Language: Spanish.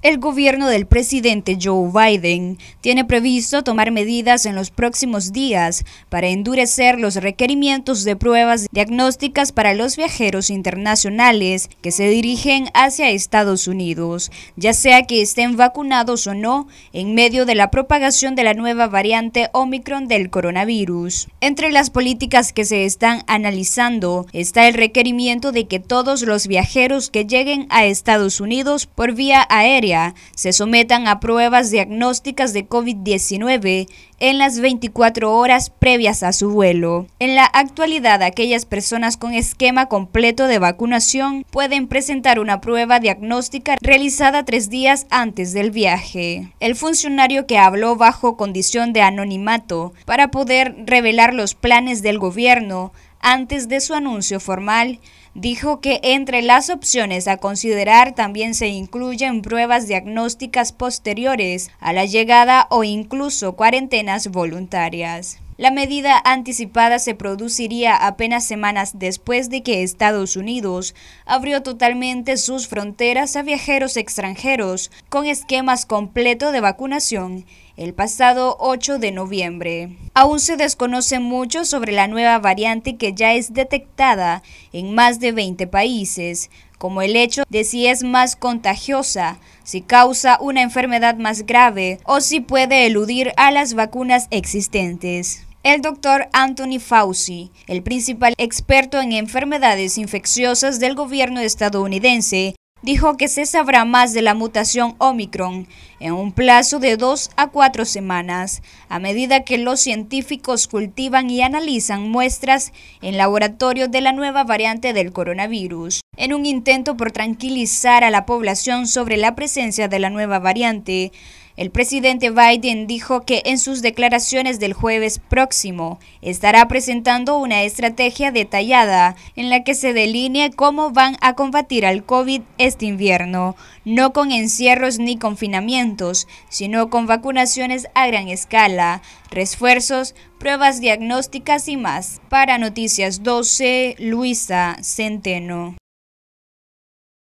El gobierno del presidente Joe Biden tiene previsto tomar medidas en los próximos días para endurecer los requerimientos de pruebas diagnósticas para los viajeros internacionales que se dirigen hacia Estados Unidos, ya sea que estén vacunados o no, en medio de la propagación de la nueva variante Omicron del coronavirus. Entre las políticas que se están analizando está el requerimiento de que todos los viajeros que lleguen a Estados Unidos por vía aérea se sometan a pruebas diagnósticas de COVID-19 en las 24 horas previas a su vuelo. En la actualidad, aquellas personas con esquema completo de vacunación pueden presentar una prueba diagnóstica realizada tres días antes del viaje. El funcionario que habló bajo condición de anonimato para poder revelar los planes del gobierno antes de su anuncio formal. Dijo que entre las opciones a considerar también se incluyen pruebas diagnósticas posteriores a la llegada o incluso cuarentenas voluntarias. La medida anticipada se produciría apenas semanas después de que Estados Unidos abrió totalmente sus fronteras a viajeros extranjeros con esquemas completo de vacunación el pasado 8 de noviembre. Aún se desconoce mucho sobre la nueva variante que ya es detectada en más de 20 países, como el hecho de si es más contagiosa, si causa una enfermedad más grave o si puede eludir a las vacunas existentes. El doctor Anthony Fauci, el principal experto en enfermedades infecciosas del gobierno estadounidense, dijo que se sabrá más de la mutación Omicron en un plazo de dos a cuatro semanas, a medida que los científicos cultivan y analizan muestras en laboratorio de la nueva variante del coronavirus. En un intento por tranquilizar a la población sobre la presencia de la nueva variante, el presidente Biden dijo que en sus declaraciones del jueves próximo estará presentando una estrategia detallada en la que se delinee cómo van a combatir al COVID este invierno, no con encierros ni confinamientos, sino con vacunaciones a gran escala, refuerzos, pruebas diagnósticas y más. Para Noticias 12, Luisa Centeno.